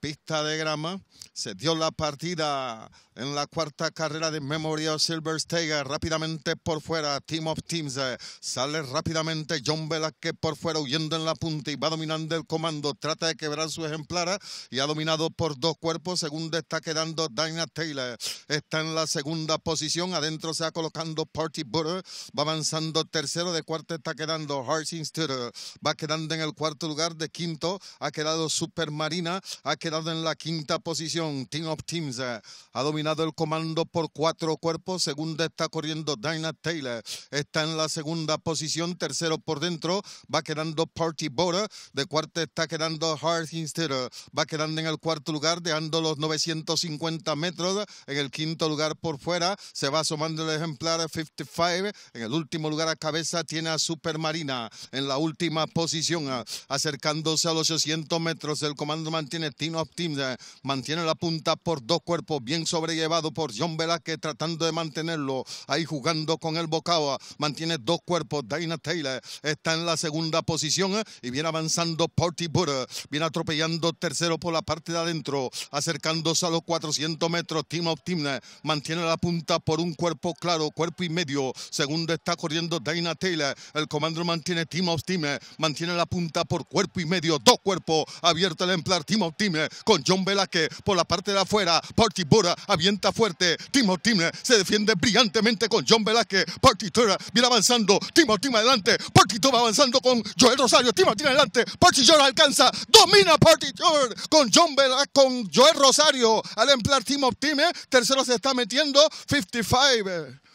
pista de grama. Se dio la partida en la cuarta carrera de Memorial Silver Steger. Rápidamente por fuera, Team of Teams. Eh, sale rápidamente John Velasquez por fuera, huyendo en la punta y va dominando el comando. Trata de quebrar su ejemplar eh, y ha dominado por dos cuerpos. Segundo está quedando Dinah Taylor. Eh, está en la segunda posición. Adentro se va colocando Party Butter. Va avanzando tercero. De cuarto está quedando Harsing Studer. Va quedando en el cuarto lugar. De quinto ha quedado Marina, Ha quedado quedado en la quinta posición. Team of Teams eh, ha dominado el comando por cuatro cuerpos. Segunda está corriendo Dinah Taylor. Está en la segunda posición. Tercero por dentro va quedando Party Border. De cuarto está quedando Heart Instead. Va quedando en el cuarto lugar, dejando los 950 metros. En el quinto lugar por fuera se va asomando el ejemplar 55. En el último lugar a cabeza tiene a Marina, En la última posición, eh, acercándose a los 800 metros, el comando mantiene Tino of eh, Mantiene la punta por dos cuerpos, bien sobrellevado por John Velázquez, tratando de mantenerlo. Ahí jugando con el Bocaba. Mantiene dos cuerpos. Dina Taylor eh, está en la segunda posición eh, y viene avanzando Porty Butter. Viene atropellando tercero por la parte de adentro, acercándose a los 400 metros. Team of mantiene la punta por un cuerpo claro, cuerpo y medio. Segundo está corriendo Dina Taylor. El comando mantiene Team of mantiene la punta por cuerpo y medio, dos cuerpos. Abierto el emplar Team of con John Velasquez por la parte de afuera. Party Bora avienta fuerte. Timo Time se defiende brillantemente con John Velasquez Party Mira viene avanzando. Timo Time adelante. Party va avanzando con Joel Rosario. Timo Timner adelante. Party Tura alcanza. Domina Party con John Velázquez, con Joel Rosario. Al emplear Timo tercero se está metiendo. 55.